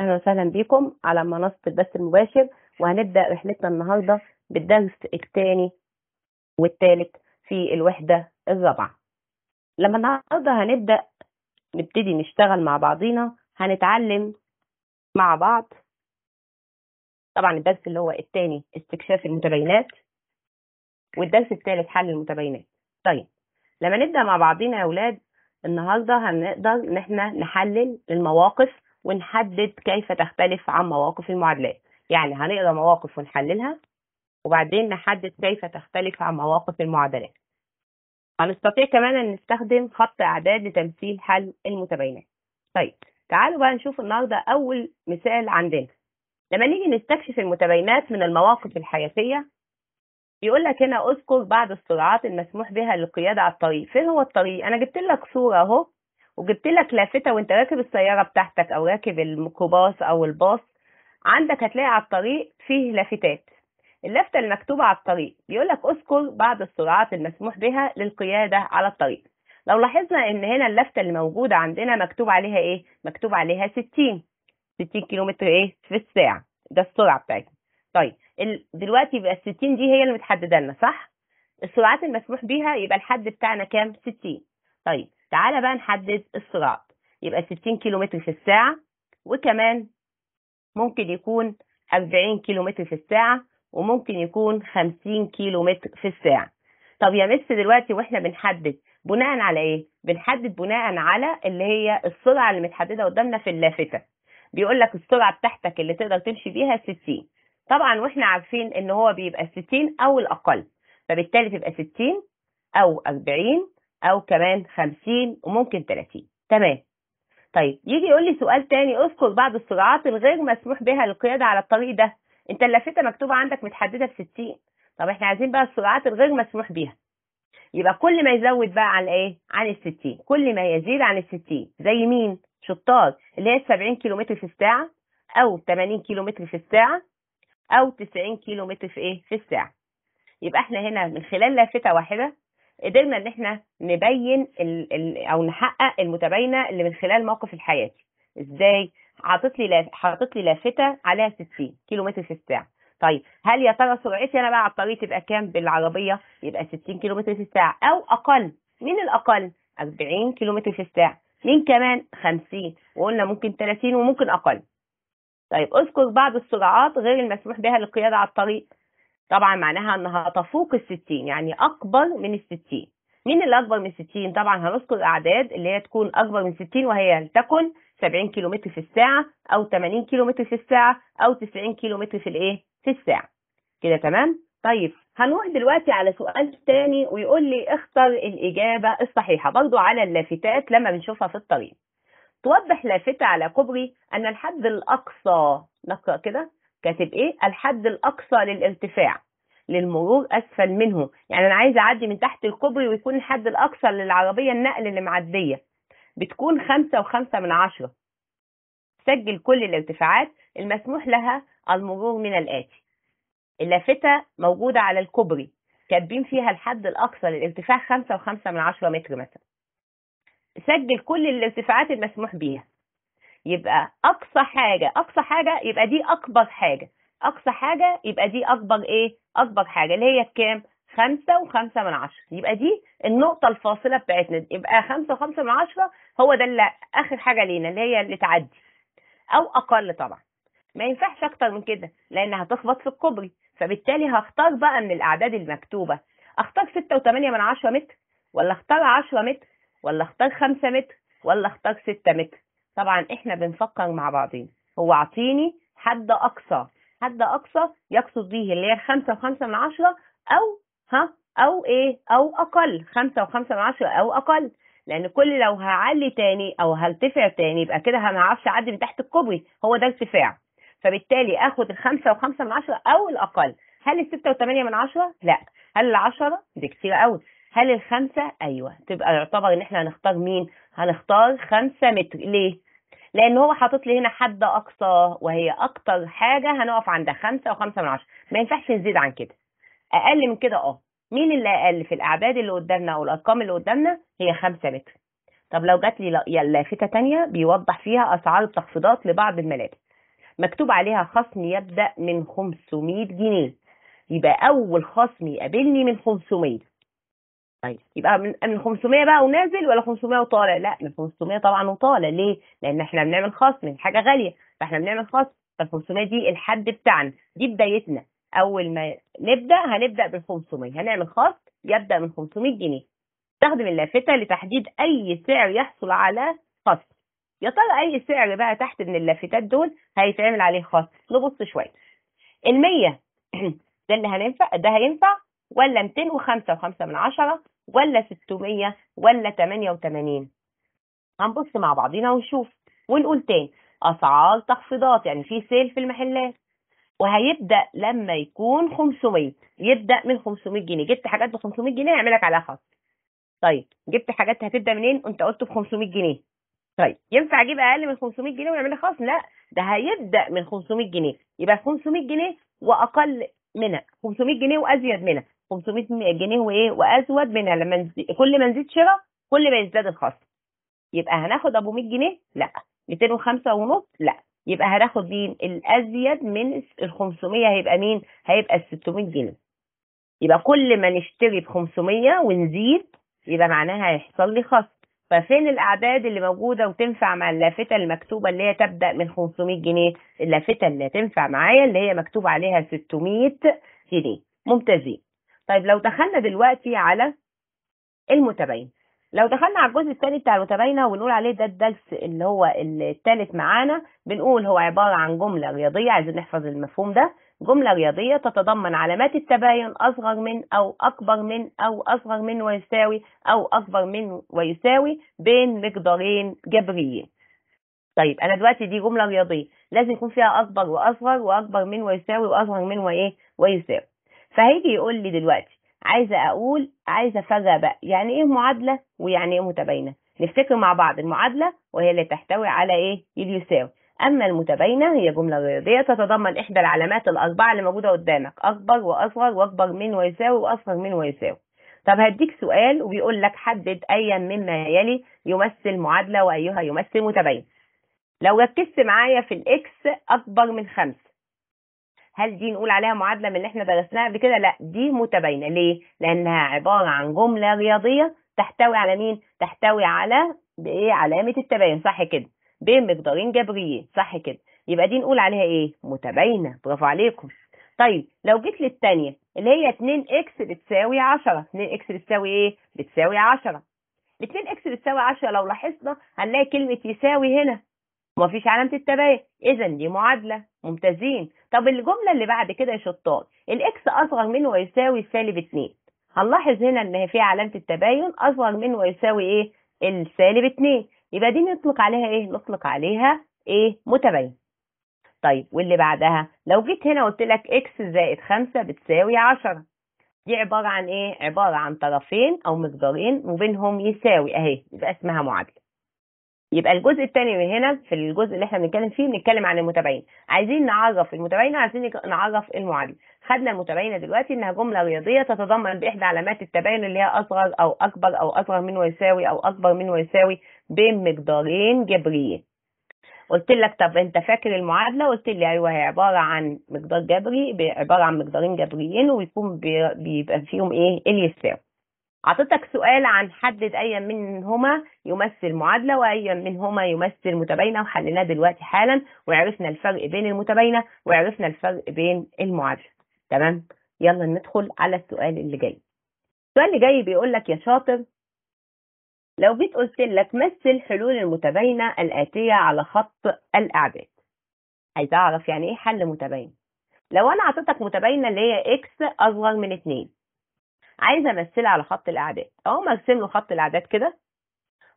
اهلا وسهلا بيكم على منصه البث المباشر وهنبدا رحلتنا النهارده بالدرس الثاني والثالث في الوحده الرابعه لما النهارده هنبدا نبتدي نشتغل مع بعضينا هنتعلم مع بعض طبعا الدرس اللي هو الثاني استكشاف المتباينات والدرس الثالث حل المتباينات طيب لما نبدا مع بعضينا يا اولاد النهارده هنقدر ان احنا نحلل المواقف ونحدد كيف تختلف عن مواقف المعادلات يعني هنقرا مواقف ونحللها وبعدين نحدد كيف تختلف عن مواقف المعادلات هنستطيع كمان ان نستخدم خط اعداد لتمثيل حل المتباينات طيب تعالوا بقى نشوف النهارده اول مثال عندنا لما نيجي نستكشف المتباينات من المواقف الحياتيه بيقول لك هنا اذكر بعض السرعات المسموح بها للقياده على الطريق فين هو الطريق انا جبت لك صوره اهو وجبت لك لافتة وانت راكب السيارة بتاعتك او راكب الميكروباص او الباص عندك هتلاقي على الطريق فيه لافتات اللافتة المكتوبة على الطريق بيقول لك اذكر بعض السرعات المسموح بها للقيادة على الطريق لو لاحظنا ان هنا اللافتة اللي موجودة عندنا مكتوب عليها ايه مكتوب عليها 60 60 كيلومتر ايه في الساعة ده السرعة بتاعتنا طيب دلوقتي يبقى ال 60 دي هي اللي متحدده لنا صح السرعات المسموح بها يبقى الحد بتاعنا كام 60 طيب تعالى بقى نحدد السرعة يبقى 60 كيلومتر في الساعة وكمان ممكن يكون 40 كيلومتر في الساعة وممكن يكون 50 كيلومتر في الساعة طب يا مس دلوقتي واحنا بنحدد بناء على ايه؟ بنحدد بناء على اللي هي السرعة اللي متحددة قدامنا في اللافتة بيقول لك السرعة بتاعتك اللي تقدر تمشي بيها 60 طبعا واحنا عارفين ان هو بيبقى 60 او الاقل فبالتالي تبقى 60 او 40 او كمان 50 وممكن 30 تمام طيب يجي يقول لي سؤال تاني اذكر بعض السرعات الغير مسموح بها للقياده على الطريق ده انت اللافته مكتوبه عندك متحدده ب 60 طب احنا عايزين بقى السرعات الغير مسموح بها يبقى كل ما يزود بقى عن ايه عن ال 60 كل ما يزيد عن ال 60 زي مين شطار اللي هي 70 كيلومتر في الساعه او 80 كيلومتر في الساعه او 90 كيلومتر في ايه في الساعه يبقى احنا هنا من خلال لافته واحده قدرنا ان احنا نبين الـ الـ او نحقق المتباينه اللي من خلال موقف الحياتي ازاي حاطط لي حاطط لي لافته عليها 60 كيلو متر في الساعه طيب هل يا ترى سرعتي انا بقى على الطريق تبقى كام بالعربيه يبقى 60 كيلو متر في الساعه او اقل مين الاقل 40 كيلو متر في الساعه مين كمان 50 وقلنا ممكن 30 وممكن اقل طيب اذكر بعض السرعات غير المسموح بها للقياده على الطريق طبعا معناها انها تفوق ال 60 يعني اكبر من ال 60 مين اللي اكبر من 60 طبعا هنذكر اعداد اللي هي تكون اكبر من 60 وهي تكن 70 كيلومتر في الساعه او 80 كيلومتر في الساعه او 90 كيلومتر في الايه في الساعه كده تمام طيب هنروح دلوقتي على سؤال تاني ويقول لي اختر الإجابة الصحيحة برضو على اللافتات لما بنشوفها في الطريق توضح لافتة على كوبري أن الحد الأقصى نقرأ كده كاتب ايه الحد الاقصى للارتفاع للمرور اسفل منه يعني انا عايز اعدي من تحت الكوبري ويكون الحد الاقصى للعربيه النقل اللي معديه بتكون خمسة وخمسة من عشرة سجل كل الارتفاعات المسموح لها المرور من الآتي اللافتة موجودة على الكوبري كاتبين فيها الحد الأقصى للارتفاع خمسة وخمسة من عشرة متر مثلا سجل كل الارتفاعات المسموح بيها يبقى اقصى حاجه اقصى حاجه يبقى دي اكبر حاجه اقصى حاجه يبقى دي اكبر ايه اكبر حاجه اللي هي كام خمسة وخمسة من عشرة يبقى دي النقطة الفاصلة بتاعتنا يبقى خمسة وخمسة من عشرة هو ده اللي آخر حاجة لينا اللي هي اللي تعدي أو أقل طبعا ما ينفعش أكتر من كده لأن هتخبط في الكوبري فبالتالي هختار بقى من الأعداد المكتوبة أختار ستة وثمانية من عشرة متر ولا أختار عشرة متر ولا أختار خمسة متر ولا أختار ستة متر طبعا احنا بنفكر مع بعضين هو اعطيني حد اقصى حد اقصى يقصد به اللي هي خمسة وخمسة من عشرة او ها او ايه او اقل خمسة وخمسة من عشرة او اقل لان كل لو هعلي تاني او هرتفع تاني يبقى كده ما اعرفش اعدي من تحت الكوبري هو ده ارتفاع فبالتالي اخد الخمسة وخمسة من عشرة او الاقل هل الستة وثمانية من عشرة؟ لا هل العشرة؟ دي كتير قوي هل الخمسة أيوة تبقى يعتبر إن إحنا هنختار مين هنختار خمسة متر ليه لأن هو حاطط لي هنا حد أقصى وهي أكتر حاجة هنقف عندها خمسة وخمسة من عشرة ما ينفعش نزيد عن كده أقل من كده أه مين اللي أقل في الأعداد اللي قدامنا أو الأرقام اللي قدامنا هي خمسة متر طب لو جات لي لافتة تانية بيوضح فيها أسعار التخفيضات لبعض الملابس مكتوب عليها خصم يبدأ من 500 جنيه يبقى أول خصم يقابلني من 500 طيب يبقى من من 500 بقى ونازل ولا 500 وطالع لا من 500 طبعا وطالع ليه لان احنا بنعمل خصم يعني حاجه غاليه فاحنا بنعمل خصم فال 500 دي الحد بتاعنا دي بدايتنا اول ما نبدا هنبدا بال 500 هنعمل خصم يبدا من 500 جنيه استخدم اللافته لتحديد اي سعر يحصل على خصم يا ترى اي سعر بقى تحت من اللافتات دول هيتعمل عليه خصم نبص شويه ال 100 ده اللي هننفع ده هينفع ولا 205.5 و5 من 10 ولا 600 ولا 88 هنبص مع بعضينا ونشوف ونقول تاني اسعار تخفيضات يعني في سيل في المحلات وهيبدا لما يكون 500 يبدا من 500 جنيه جبت حاجات ب 500 جنيه يعمل لك عليها خصم طيب جبت حاجات هتبدا منين انت قلت ب 500 جنيه طيب ينفع اجيب اقل من 500 جنيه ويعمل لي خصم لا ده هيبدا من 500 جنيه يبقى 500 جنيه واقل منها 500 جنيه وازيد منها 500 جنيه وايه وازود منها لما كل ما نزيد شراء كل ما يزداد الخصم يبقى هناخد ابو 100 جنيه لا 205 ونص لا يبقى هناخد مين الازيد من ال 500 هيبقى مين هيبقى ال 600 جنيه يبقى كل ما نشتري ب 500 ونزيد يبقى معناها هيحصل لي خصم ففين الاعداد اللي موجوده وتنفع مع اللافته المكتوبه اللي هي تبدا من 500 جنيه اللافته اللي هتنفع معايا اللي هي مكتوب عليها 600 جنيه ممتازين طيب لو دخلنا دلوقتي على المتباين لو دخلنا على الجزء الثاني بتاع المتباينه ونقول عليه ده الدرس اللي هو الثالث معانا بنقول هو عباره عن جمله رياضيه عايزين نحفظ المفهوم ده جمله رياضيه تتضمن علامات التباين اصغر من او اكبر من او اصغر من ويساوي او اكبر من ويساوي بين مقدارين جبريين طيب انا دلوقتي دي جمله رياضيه لازم يكون فيها اكبر واصغر واكبر من ويساوي واصغر من وايه ويساوي فهيجي يقول لي دلوقتي عايزه اقول عايزه بقى يعني ايه معادله ويعني ايه متباينه نفتكر مع بعض المعادله وهي اللي تحتوي على ايه يساوي اما المتباينه هي جمله رياضيه تتضمن احدى العلامات الأربعة اللي موجوده قدامك اكبر واصغر واكبر من ويساوي واصغر من ويساوي طب هديك سؤال وبيقول لك حدد ايا مما يلي يمثل معادله وايها يمثل متباين لو ركزت معايا في الاكس اكبر من خمسة هل دي نقول عليها معادله من اللي احنا درسناها قبل كده لا دي متباينه ليه لانها عباره عن جمله رياضيه تحتوي على مين تحتوي على ايه علامه التباين صح كده بين مقدارين جبريين صح كده يبقى دي نقول عليها ايه متباينه برافو عليكم طيب لو جيت للثانيه اللي هي 2 اكس بتساوي 10 2 اكس بتساوي ايه بتساوي 10 2 اكس بتساوي 10 لو لاحظنا هنلاقي كلمه يساوي هنا ومفيش علامة التباين إذا دي معادلة ممتازين طب الجملة اللي بعد كده يا شطار الإكس أصغر من ويساوي سالب 2 هنلاحظ هنا إن في علامة التباين أصغر من ويساوي إيه؟ السالب 2 يبقى دي نطلق عليها إيه؟ نطلق عليها إيه؟ متباين طيب واللي بعدها لو جيت هنا قلت لك إكس زائد 5 بتساوي 10 دي عبارة عن إيه؟ عبارة عن طرفين أو مقدارين وبينهم يساوي أهي يبقى اسمها معادلة يبقى الجزء الثاني من هنا في الجزء اللي احنا بنتكلم فيه بنتكلم عن المتباين عايزين نعرف المتباين عايزين نعرف المعادله خدنا المتباينه دلوقتي انها جمله رياضيه تتضمن باحدى علامات التباين اللي هي اصغر او اكبر او اصغر من ويساوي او اكبر من ويساوي بين مقدارين جبريين قلت لك طب انت فاكر المعادله قلت لي ايوه هي عباره عن مقدار جبري عباره عن مقدارين جبريين ويكون بيبقى فيهم ايه اللي يساوي أعطيتك سؤال عن حدد أي منهما يمثل معادلة وأي منهما يمثل متباينة وحللناه دلوقتي حالا وعرفنا الفرق بين المتباينة وعرفنا الفرق بين المعادلة تمام يلا ندخل على السؤال اللي جاي السؤال اللي جاي بيقول لك يا شاطر لو جيت قلت لك مثل حلول المتباينة الآتية على خط الأعداد عايز أعرف يعني إيه حل متباين لو أنا أعطيتك متباينة اللي هي إكس أصغر من 2 عايزه امثلها على خط الاعداد اهو مرسم له خط الاعداد كده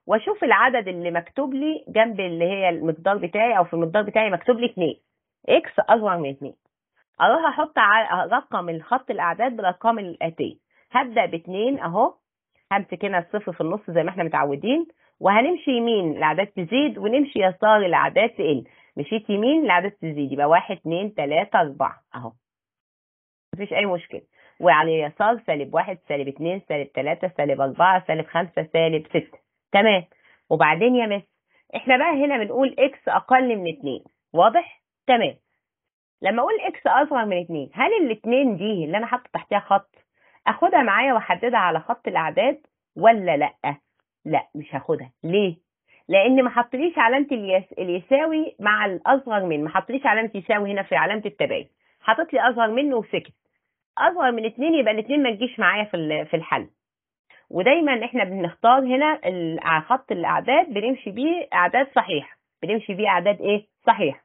واشوف العدد اللي مكتوب لي جنب اللي هي المقدار بتاعي او في المقدار بتاعي مكتوب لي 2 اكس اصغر من 2 اروح احط رقم الخط الاعداد بالارقام الاتيه هبدا ب 2 اهو همسك هنا الصفر في النص زي ما احنا متعودين وهنمشي يمين الاعداد تزيد ونمشي يسار الاعداد تقل مشيت يمين الاعداد تزيد يبقى 1 2 3 4 اهو مفيش اي مشكله وعلى اليسار سالب واحد سالب اتنين سالب تلاتة سالب أربعة سالب خمسة سالب ستة تمام وبعدين يا مس احنا بقى هنا بنقول اكس أقل من اتنين واضح؟ تمام لما أقول اكس أصغر من اتنين هل الاتنين دي اللي أنا حاطة تحتها خط أخدها معايا وأحددها على خط الأعداد ولا لأ؟ لا مش هاخدها ليه؟ لأن ما حطليش علامة اليس... اليساوي مع الأصغر من ما حطليش علامة يساوي هنا في علامة التباين حاطط لي أصغر منه وسكت اصغر من اتنين يبقى الاتنين ما تجيش معايا في في الحل ودايما احنا بنختار هنا خط الاعداد بنمشي بيه اعداد صحيحه بنمشي بيه اعداد ايه صحيح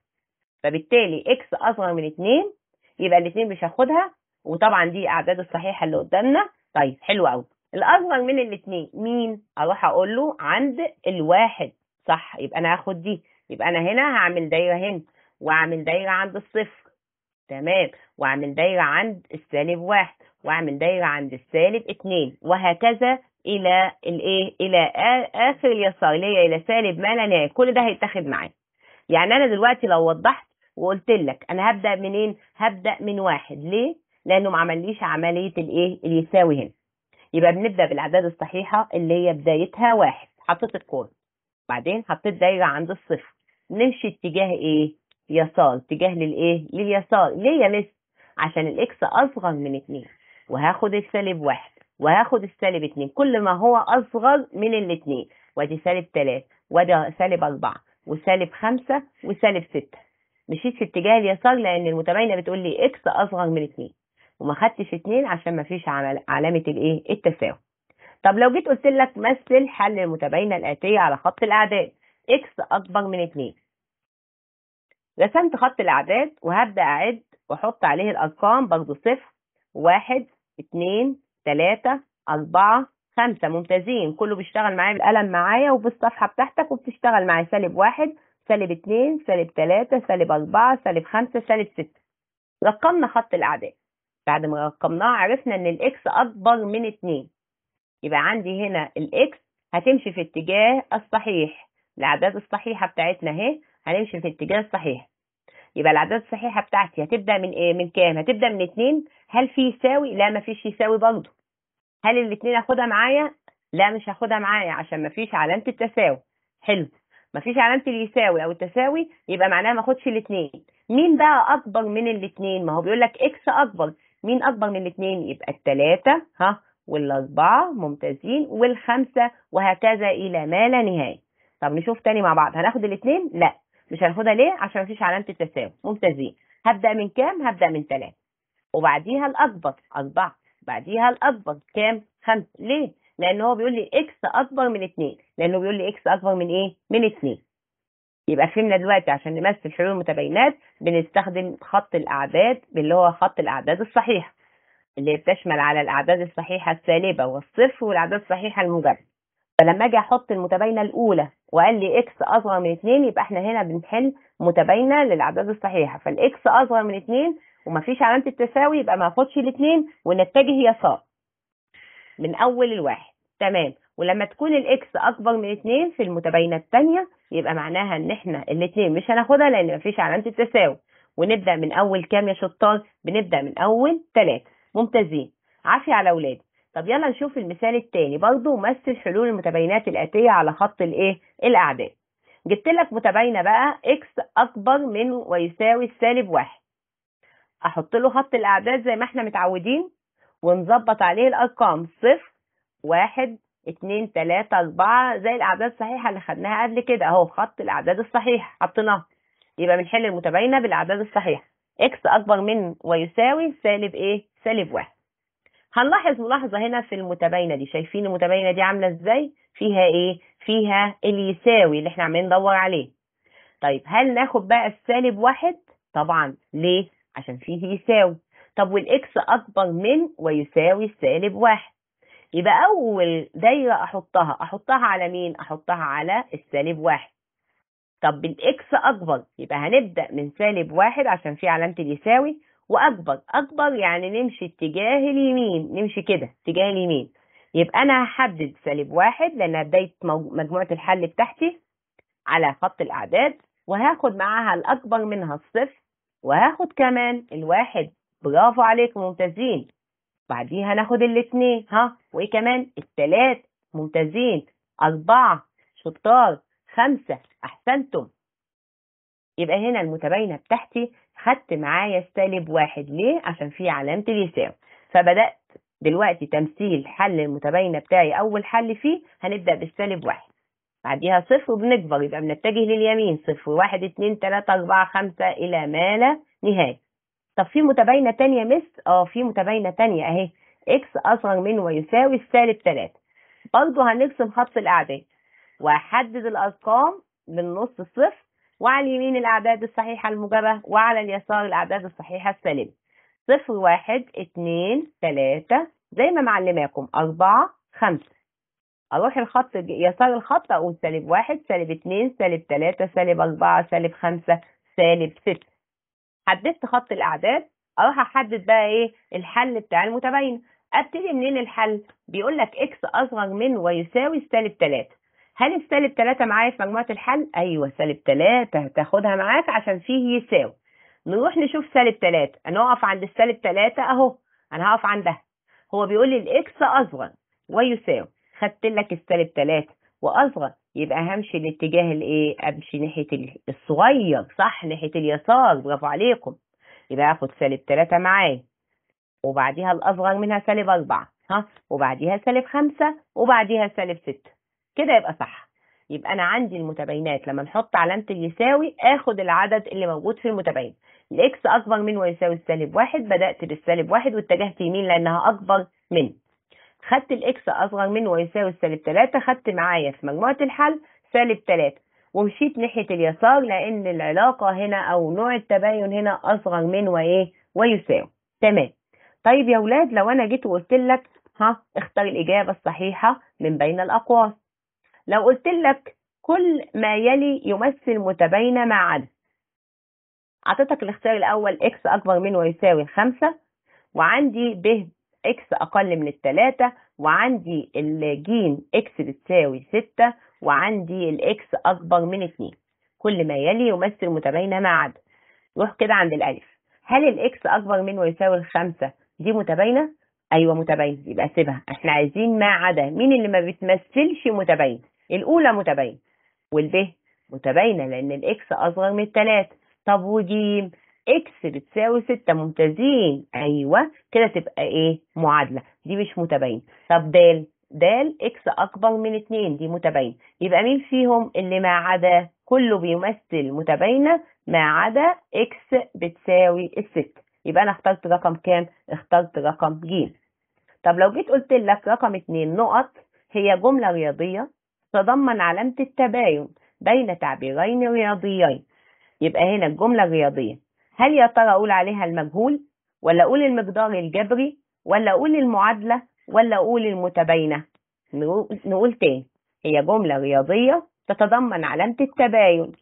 فبالتالي اكس اصغر من اتنين يبقى الاتنين مش هاخدها وطبعا دي اعداد الصحيحه اللي قدامنا طيب حلو قوي الاصغر من الاتنين مين اروح اقول له عند الواحد صح يبقى انا هاخد دي يبقى انا هنا هعمل دايره هنا واعمل دايره عند الصفر تمام واعمل دايرة عند السالب واحد واعمل دايرة عند السالب اتنين وهكذا الى الايه الى اخر اليسار اللي هي الى سالب ما لا نهايه كل ده هيتاخد معايا يعني انا دلوقتي لو وضحت وقلت لك انا هبدا منين هبدا من واحد ليه لانه ما عمليش عمليه الايه اليساوي هنا يبقى بنبدا بالاعداد الصحيحه اللي هي بدايتها واحد حطيت الكور بعدين حطيت دايره عند الصفر نمشي اتجاه ايه يسار اتجاه للايه لليسار ليه لسه عشان الاكس اصغر من 2 وهاخد السالب 1 وهاخد السالب 2 كل ما هو اصغر من الاثنين وادي سالب 3 وده سالب 4 وسالب 5 وسالب 6 مشيت في اتجاه اليسار لان المتباينه بتقول لي اكس اصغر من 2 وما خدتش 2 عشان ما فيش علامه الايه التساوي طب لو جيت قلت لك مثل حل المتباينه الاتيه على خط الاعداد اكس اكبر من 2 رسمت خط الأعداد وهبدأ أعد وأحط عليه الأرقام برضه صفر واحد اتنين تلاتة أربعة خمسة ممتازين كله بيشتغل معايا بالقلم معايا وبالصفحة بتاعتك وبتشتغل معايا سالب واحد سالب اتنين سالب تلاتة سالب أربعة سالب خمسة سالب ستة رقمنا خط الأعداد بعد ما رقمناه عرفنا إن الإكس أكبر من اتنين يبقى عندي هنا الإكس هتمشي في اتجاه الصحيح الأعداد الصحيحة بتاعتنا أهي هنمشي في الاتجاه الصحيح يبقى الاعداد الصحيحة بتاعتي هتبدأ من ايه من كام هتبدأ من اتنين هل في يساوي لا مفيش يساوي برضه هل الاتنين اخدها معايا لا مش هاخدها معايا عشان مفيش علامة التساوي حلو مفيش علامة اليساوي او التساوي يبقى معناها ما اخدش الاتنين مين بقى اكبر من الاتنين ما هو بيقول لك اكس اكبر مين اكبر من الاتنين يبقى التلاتة ها والاربعة ممتازين والخمسة وهكذا الى ما لا نهاية طب نشوف تاني مع بعض هناخد الاتنين لا مش هناخدها ليه عشان مفيش علامه التساوي ممتازين هبدا من كام هبدا من ثلاثة وبعديها الاكبر اربعة بعديها الاكبر كام خمسة ليه لان هو بيقول لي اكس اكبر من 2 لانه بيقول لي اكس اكبر من ايه من اثنين يبقى فهمنا دلوقتي عشان نمثل حلول المتباينات بنستخدم خط الاعداد اللي هو خط الاعداد الصحيحه اللي بتشمل على الاعداد الصحيحه السالبه والصفر والاعداد الصحيحه المجرده فلما اجي احط المتباينه الاولى وقال لي اكس اصغر من 2 يبقى احنا هنا بنحل متباينه للاعداد الصحيحه فالاكس اصغر من 2 ومفيش علامه التساوي يبقى ما اخدش الاثنين ونتجه يسار من اول الواحد تمام ولما تكون الاكس اكبر من 2 في المتباينه الثانيه يبقى معناها ان احنا الاثنين مش هناخدها لان مفيش علامه التساوي ونبدا من اول كام يا شطار بنبدا من اول 3 ممتازين عافيه على اولادي طب يلا نشوف المثال الثاني برضه مثل حلول المتباينات الآتية على خط الإيه؟ الأعداد. جبت لك متباينة بقى إكس أكبر من ويساوي سالب واحد. أحط له خط الأعداد زي ما إحنا متعودين ونظبط عليه الأرقام صفر واحد اتنين تلاتة أربعة زي الأعداد الصحيحة اللي خدناها قبل كده أهو خط الأعداد الصحيح حطيناه يبقى بنحل المتباينة بالأعداد الصحيحة إكس أكبر من ويساوي سالب إيه؟ سالب واحد. هنلاحظ ملاحظة هنا في المتباينة دي شايفين المتباينة دي عاملة ازاي فيها ايه فيها اليساوي اللي احنا عمالين ندور عليه طيب هل ناخد بقى السالب واحد طبعا ليه عشان فيه يساوي طب والاكس اكبر من ويساوي السالب واحد يبقى اول دايرة احطها احطها على مين احطها على السالب واحد طب بالاكس اكبر يبقى هنبدأ من سالب واحد عشان فيه علامة اليساوي واكبر اكبر يعني نمشي اتجاه اليمين نمشي كده اتجاه اليمين يبقى انا هحدد سالب واحد لانها بدايه مجموعه الحل بتاعتي على خط الاعداد وهاخد معاها الاكبر منها الصفر وهاخد كمان الواحد برافو عليكم ممتازين بعديها ناخد الاثنين ها وايه كمان التلات ممتازين اربعه شطار خمسه احسنتم يبقى هنا المتباينة بتاعتي خدت معايا سالب واحد ليه عشان في علامة اليساوي فبدأت دلوقتي تمثيل حل المتباينة بتاعي أول حل فيه هنبدأ بالسالب واحد بعديها صفر وبنكبر يبقى بنتجه لليمين صفر واحد اتنين تلاتة أربعة خمسة إلى ما لا نهاية طب في متباينة تانية مس اه في متباينة تانية أهي إكس أصغر من ويساوي السالب تلاتة برضه هنرسم خط الأعداد وأحدد الأرقام بالنص صفر وعلى اليمين الأعداد الصحيحة الموجبة وعلى اليسار الأعداد الصحيحة السالبة صفر واحد اتنين تلاتة زي ما معلماكم أربعة خمسة أروح الخط يسار الخط أقول سالب واحد سالب اتنين سالب تلاتة سالب أربعة سالب خمسة سالب ستة حددت خط الأعداد أروح أحدد بقى إيه الحل بتاع المتباينة أبتدي منين الحل؟ بيقول لك إكس أصغر من ويساوي سالب تلاتة هل السالب 3 معايا في مجموعة الحل؟ أيوه سالب 3 هتاخدها معاك عشان فيه يساوي. نروح نشوف سالب 3 هنقف عند السالب 3 أهو أنا هقف عندها. هو بيقول لي الإكس أصغر ويساوي خدت لك السالب 3 وأصغر يبقى همشي الاتجاه الإيه؟ أمشي ناحية الصغير صح ناحية اليسار برافو عليكم. يبقى آخد سالب 3 معايا وبعديها الأصغر منها سالب 4 ها وبعديها سالب 5 وبعديها سالب 6. كده يبقى صح يبقى انا عندي المتباينات لما نحط علامه اليساوي اخد العدد اللي موجود في المتباين الاكس اكبر من ويساوي السالب واحد بدات بالسالب واحد واتجهت يمين لانها اكبر من خدت الاكس اصغر من ويساوي السالب تلاتة خدت معايا في مجموعه الحل سالب تلاتة ومشيت ناحيه اليسار لان العلاقه هنا او نوع التباين هنا اصغر من وايه ويساوي تمام طيب يا ولاد لو انا جيت وقلت لك ها اختار الاجابه الصحيحه من بين الاقواس لو قلت لك كل ما يلي يمثل متباينة مع عدد أعطيتك الاختيار الأول إكس أكبر من ويساوي خمسة وعندي ب إكس أقل من التلاتة وعندي الجين إكس بتساوي ستة وعندي الإكس أكبر من اتنين كل ما يلي يمثل متباينة مع عدد روح كده عند الألف هل الإكس أكبر من ويساوي الخمسة دي متباينة؟ أيوة متباينة يبقى سيبها إحنا عايزين ما عدا مين اللي ما بتمثلش متباينة الأولى متباينة والب متباينة لأن الإكس أصغر من التلاتة طب وجيم إكس بتساوي ستة ممتازين أيوة كده تبقى إيه معادلة دي مش متباينة طب د د إكس أكبر من اتنين دي متباينة يبقى مين فيهم اللي ما عدا كله بيمثل متباينة ما عدا إكس بتساوي الستة يبقى أنا اخترت رقم كام؟ اخترت رقم ج طب لو جيت قلت لك رقم اتنين نقط هي جملة رياضية تضمن علامة التباين بين تعبيرين رياضيين يبقى هنا الجملة الرياضية هل يا ترى أقول عليها المجهول ولا أقول المقدار الجبري ولا أقول المعادلة ولا أقول المتباينة نقول تاني هي جملة رياضية تتضمن علامة التباين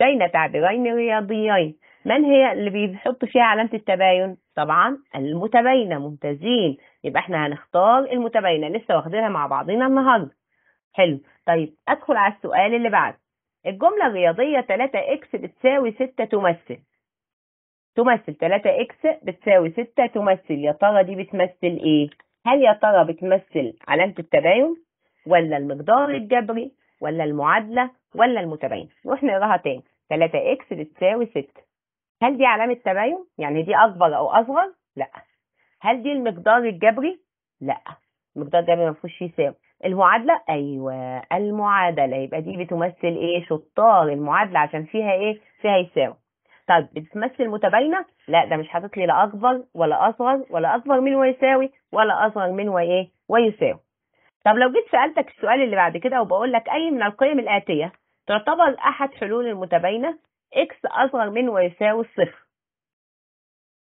بين تعبيرين رياضيين من هي اللي بيحط فيها علامة التباين؟ طبعا المتباينة ممتازين يبقى احنا هنختار المتباينة لسه واخدينها مع بعضنا النهاردة حلو طيب أدخل على السؤال اللي بعد الجملة الرياضية اكس بتساوي 6 تمثل تمثل 3 اكس بتساوي 6 تمثل يا ترى دي بتمثل إيه؟ هل يا ترى بتمثل علامة التباين ولا المقدار الجبري ولا المعادلة ولا المتباين؟ نروح نقراها تاني 3 اكس بتساوي 6 هل دي علامة تباين؟ يعني دي أكبر أو أصغر؟ لأ هل دي المقدار الجبري؟ لأ المقدار الجبري ما فيهوش يساوي المعادلة أيوة المعادلة يبقى دي بتمثل إيه شطار المعادلة عشان فيها إيه فيها يساوي طب بتمثل متباينة لا ده مش حاطط لي لا أكبر ولا أصغر ولا أكبر من ويساوي ولا أصغر من وإيه ويساوي طب لو جيت سألتك السؤال اللي بعد كده وبقول لك أي من القيم الآتية تعتبر أحد حلول المتباينة إكس أصغر من ويساوي الصفر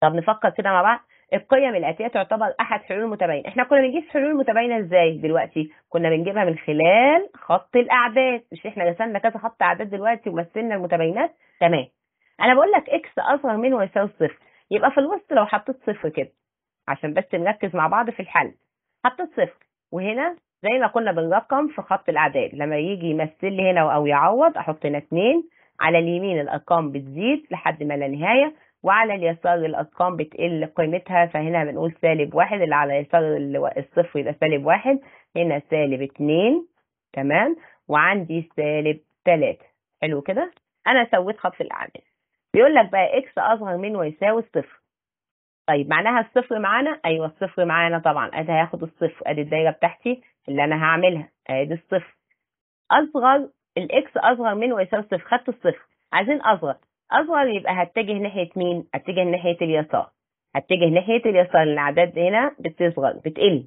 طب نفكر كده مع بعض القيم الآتية تعتبر أحد حلول متباينة إحنا كنا بنجيب حلول متباينة إزاي دلوقتي كنا بنجيبها من خلال خط الأعداد مش إحنا رسمنا كذا خط أعداد دلوقتي ومثلنا المتباينات تمام أنا بقول لك إكس أصغر من ويساوي صفر يبقى في الوسط لو حطيت صفر كده عشان بس نركز مع بعض في الحل حطيت صفر وهنا زي ما كنا بنرقم في خط الأعداد لما يجي يمثل لي هنا أو يعوض أحط هنا اتنين على اليمين الأرقام بتزيد لحد ما لا نهاية وعلى اليسار الأرقام بتقل قيمتها فهنا بنقول سالب واحد اللي على يسار الصفر يبقى سالب واحد هنا سالب اتنين تمام وعندي سالب تلاتة حلو كده أنا سويت خط الأعمال بيقول لك بقى إكس أصغر من ويساوي الصفر طيب معناها الصفر معانا أيوه الصفر معانا طبعا أدي هاخد الصفر أدي الدايرة بتاعتي اللي أنا هعملها أدي الصفر أصغر الإكس أصغر من ويساوي الصفر خدت الصفر عايزين أصغر اصغر يبقى هتجه ناحيه مين هتجه ناحيه اليسار هتجه ناحيه اليسار الاعداد هنا بتصغر بتقل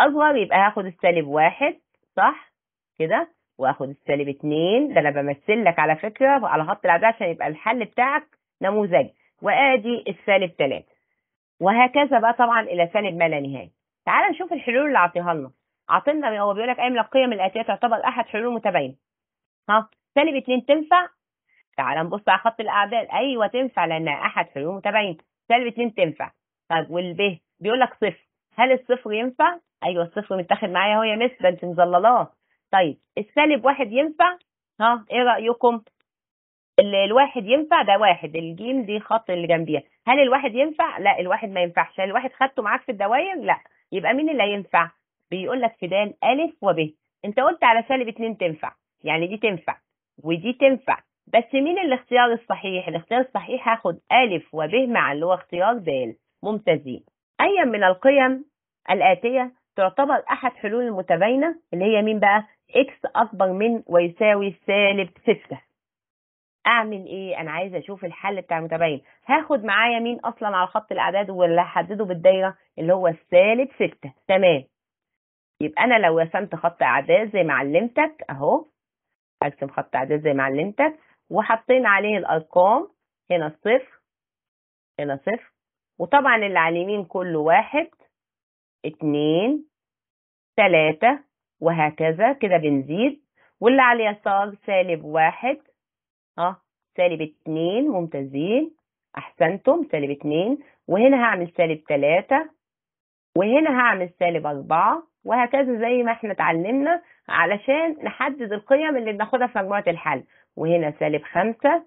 اصغر يبقى هاخد السالب واحد صح كده واخد السالب اتنين ده انا بمثل لك على فكره على خط الاعداد عشان يبقى الحل بتاعك نموذجي وادي السالب تلاته وهكذا بقى طبعا الى سالب ما لا نهايه تعال نشوف الحلول اللي عطيها لنا عطينا هو بيقول لك اي من القيم الاتيه تعتبر احد حلول متباينه ها سالب 2 تنفع تعال نبص على خط الاعداد ايوه تنفع لانها احد حلول المتابعين سالب 2 تنفع طب والب بيقول لك صفر هل الصفر ينفع؟ ايوه الصفر متاخد معايا اهو يا مس ده انت مظللاه طيب السالب واحد ينفع؟ ها ايه رايكم؟ الواحد ينفع ده واحد الجيم دي خط اللي جنبيها هل الواحد ينفع؟ لا الواحد ما ينفعش هل الواحد خدته معاك في الدواير؟ لا يبقى مين اللي هينفع؟ بيقول لك فدان ا وب انت قلت على سالب 2 تنفع يعني دي تنفع ودي تنفع بس مين الاختيار الصحيح الاختيار الصحيح هاخد ألف وب مع اللي هو اختيار د ممتازين أي من القيم الآتية تعتبر أحد حلول المتباينة اللي هي مين بقى إكس أكبر من ويساوي سالب ستة أعمل إيه أنا عايزة أشوف الحل بتاع المتباين هاخد معايا مين أصلا على خط الأعداد واللي هحدده بالدايرة اللي هو سالب ستة تمام يبقى أنا لو رسمت خط أعداد زي ما علمتك أهو أرسم خط أعداد زي ما علمتك وحطينا عليه الأرقام هنا صفر هنا صفر وطبعا اللي على اليمين كله واحد اتنين تلاتة وهكذا كده بنزيد واللي على اليسار سالب واحد اه سالب اتنين ممتازين احسنتم سالب اتنين وهنا هعمل سالب تلاتة وهنا هعمل سالب أربعة وهكذا زي ما احنا اتعلمنا علشان نحدد القيم اللي بناخدها في مجموعة الحل وهنا سالب خمسة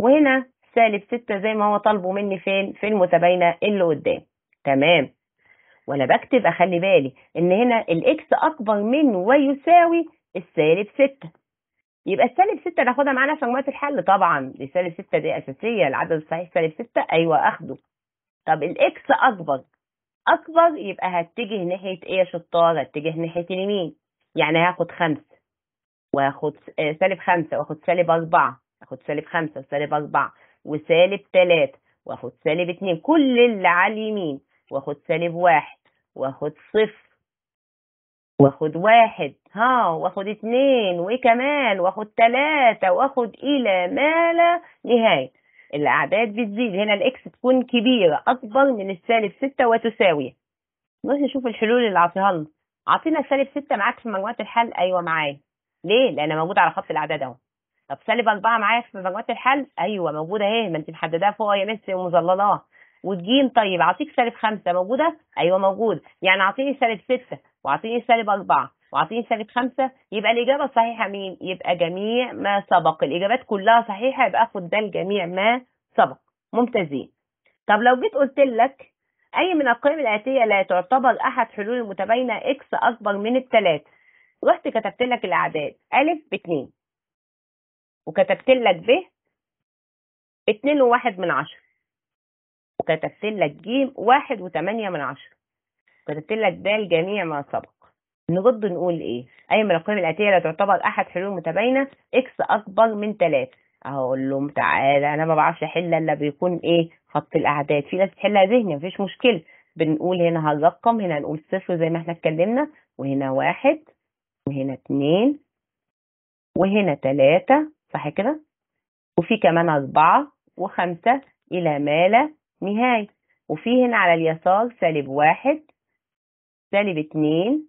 وهنا سالب ستة زي ما هو طالبه مني فين في المتباينة اللي قدام تمام وانا بكتب اخلي بالي ان هنا الاكس اكبر من ويساوي السالب ستة يبقى السالب ستة ناخدها معانا في مجموعة الحل طبعا السالب ستة دي اساسية العدد الصحيح سالب ستة ايوه اخده طب الاكس اكبر اكبر يبقى هتجه ناحية ايه يا شطار هتجه ناحية اليمين يعني هاخد خمسة آه، واخد سالب خمسة واخد سالب أربعة اخد سالب خمسة وسالب أربعة وسالب تلاتة واخد سالب اتنين كل اللي على اليمين واخد سالب واحد واخد صفر واخد واحد ها واخد اتنين وكمان واخد تلاتة واخد الى ما لا نهاية الاعداد بتزيد هنا الاكس تكون كبيرة اكبر من السالب ستة وتساوي نروح نشوف الحلول اللي عطيها لنا عطينا سالب ستة معاك في مجموعة الحل ايوه معايا ليه؟ لان موجود على خط الاعداد اهو طب سالب 4 معايا في مجموعه الحل ايوه موجوده اهي ما انت محددها فوق يا مس ومظللاها والجيم طيب اعطيك سالب خمسه موجوده؟ ايوه موجود يعني اعطيني سالب سته واعطيني سالب اربعه واعطيني سالب خمسه يبقى الاجابه الصحيحه مين؟ يبقى جميع ما سبق الاجابات كلها صحيحه يبقى خد ده لجميع ما سبق ممتازين طب لو جيت قلت لك اي من القيم الاتيه لا تعتبر احد حلول المتباينه اكس اكبر من الثلاثه رحت كتبت لك الاعداد الف باتنين وكتبت لك ب اتنين وواحد من عشرة وكتبت لك ج واحد وتمانية من عشرة وكتبت لك د جميع ما سبق نرد نقول ايه اي أيوة من القيم الاتيه لا تعتبر احد حلول متباينه اكس اكبر من تلاتة اقول لهم تعالى انا ما بعرفش احل الا بيكون ايه خط الاعداد في ناس بتحلها ذهني مفيش مشكله بنقول هنا هنرقم هنا هنقول صفر زي ما احنا اتكلمنا وهنا واحد وهنا اتنين وهنا تلاتة صح كده وفي كمان أربعة وخمسة إلى ما لا نهاية وفي هنا على اليسار سالب واحد سالب اتنين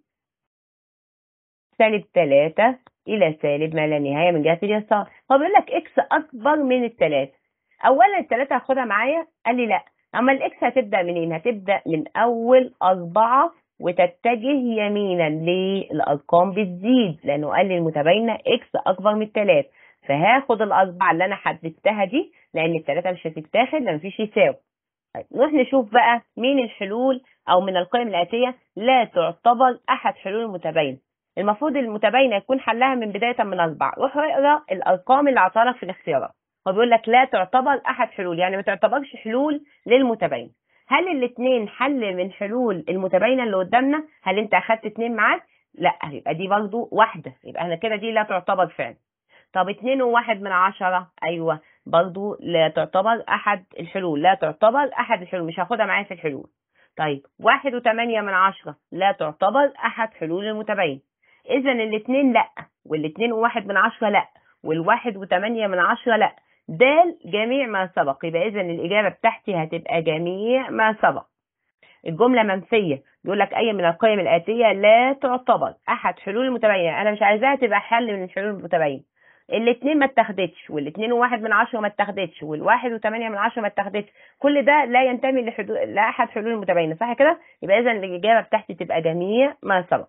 سالب تلاتة إلى سالب ما لا نهاية من جهة اليسار هو بيقول لك إكس أكبر من التلاتة أولا التلاتة هاخدها معايا قال لي لأ أما الإكس هتبدأ منين؟ هتبدأ من أول أربعة وتتجه يمينا ليه الارقام بتزيد لانه قال لي المتباينه اكس اكبر من 3 فهاخد الاربعه اللي انا حددتها دي لان الثلاثه مش هتتاخد لان مفيش يساوي طيب نروح نشوف بقى مين الحلول او من القيم الاتيه لا تعتبر احد حلول المتباينه المفروض المتباينه يكون حلها من بدايه من اربعه روح اقرا الارقام اللي عطالك في الاختيارات هو بيقول لك لا تعتبر احد حلول يعني ما تعتبرش حلول للمتباينه هل الاثنين حل من حلول المتباينه اللي قدامنا هل انت اخذت اثنين معاك لا يبقى دي برضه واحده يبقى انا كده دي لا تعتبر فعل طب اثنين وواحد من عشرة ايوه برضه لا تعتبر احد الحلول لا تعتبر احد الحلول مش هاخدها معايا في الحلول طيب واحد وثمانية من عشرة لا تعتبر احد حلول المتباين اذا الاثنين لا والاثنين وواحد من عشرة لا والواحد وثمانية من عشرة لا دال جميع ما سبق يبقى إذا الإجابة بتاعتي هتبقى جميع ما سبق الجملة منفية بيقول لك أي من القيم الآتية لا تعتبر أحد حلول المتبينة أنا مش عايزاها تبقى حل من الحلول المتبينة الاثنين ما اتاخدتش والاثنين وواحد من عشرة ما اتاخدتش والواحد وثمانية من عشرة ما اتاخدتش كل ده لا ينتمي لحدو... لأحد حلول المتبينة صح كده؟ يبقى إذا الإجابة بتاعتي تبقى جميع ما سبق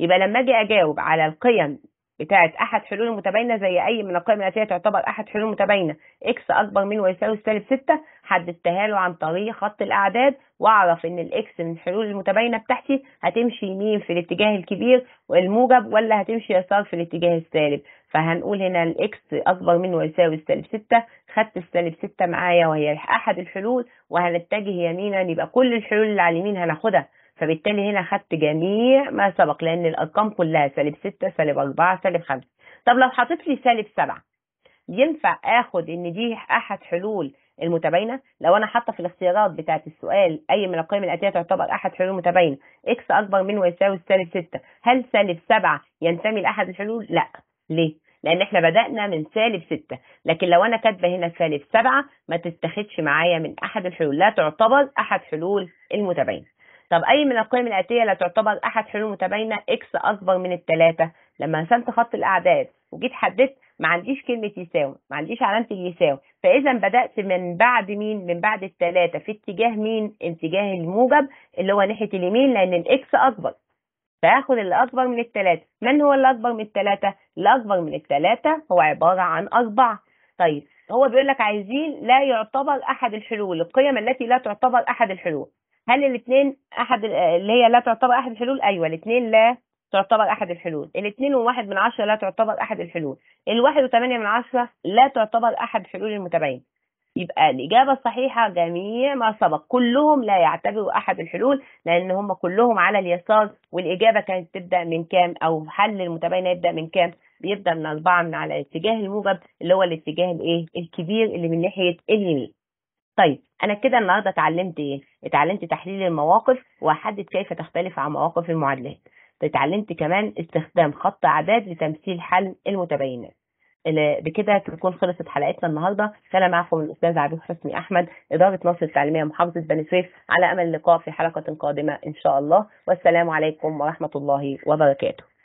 يبقى لما أجي أجاوب على القيم بتاعه احد حلول متباينه زي اي من القيم الاتيه تعتبر احد حلول متباينه اكس اكبر من ويساوي سالب 6 حددتها له عن طريق خط الاعداد واعرف ان الاكس من الحلول المتباينه بتاعتي هتمشي يمين في الاتجاه الكبير الموجب ولا هتمشي يسار في الاتجاه السالب فهنقول هنا الاكس اكبر من ويساوي سالب 6 خدت السالب 6 معايا وهي احد الحلول وهنتجه يمينا يبقى كل الحلول اللي على اليمين هناخدها فبالتالي هنا خدت جميع ما سبق لأن الأرقام كلها سالب 6 سالب 4 سالب 5 طب لو حطيت لي سالب 7 ينفع آخد إن دي أحد حلول المتباينة لو أنا حاطة في الاختيارات بتاعة السؤال أي من القيم الآتية تعتبر أحد حلول المتباينه إكس أكبر من ويساوي سالب 6 هل سالب 7 ينتمي لأحد الحلول؟ لأ ليه؟ لان احنا بدانا من سالب 6 لكن لو انا كاتبه هنا سالب 7 ما تتخذش معايا من احد الحلول لا تعتبر احد حلول المتباينه طب أي من القيم الآتية لا تعتبر أحد حلول متباينة إكس أكبر من التلاتة لما رسمت خط الأعداد وجيت حددت ما عنديش كلمة يساوي ما عنديش علامة اليساوي فإذا بدأت من بعد مين من بعد التلاتة في اتجاه مين اتجاه الموجب اللي هو ناحية اليمين لأن الإكس أكبر فآخد اللي أكبر من التلاتة من هو اللي أكبر من التلاتة اللي أكبر من التلاتة هو عبارة عن أربعة طيب هو بيقول لك عايزين لا يعتبر أحد الحلول القيم التي لا تعتبر أحد الحلول هل الاثنين احد اللي هي لا تعتبر احد الحلول ايوه الاثنين لا تعتبر احد الحلول الاثنين وواحد من عشرة لا تعتبر احد الحلول الواحد وثمانية من عشرة لا تعتبر احد حلول المتباين يبقى الإجابة الصحيحة جميع ما سبق كلهم لا يعتبروا أحد الحلول لأن هم كلهم على اليسار والإجابة كانت تبدأ من كام أو حل المتباينه يبدأ من كام بيبدأ من أربعة من على الاتجاه الموجب اللي هو الاتجاه الإيه الكبير اللي من ناحية اليمين طيب انا كده النهارده اتعلمت ايه اتعلمت تحليل المواقف واحدد كيف تختلف عن مواقف المعادلات اتعلمت كمان استخدام خط اعداد لتمثيل حل المتباينات بكده تكون خلصت حلقتنا النهارده كان معكم الاستاذ عبد حسني احمد اداره مصر التعليميه محافظه بني سويف على امل اللقاء في حلقه قادمه ان شاء الله والسلام عليكم ورحمه الله وبركاته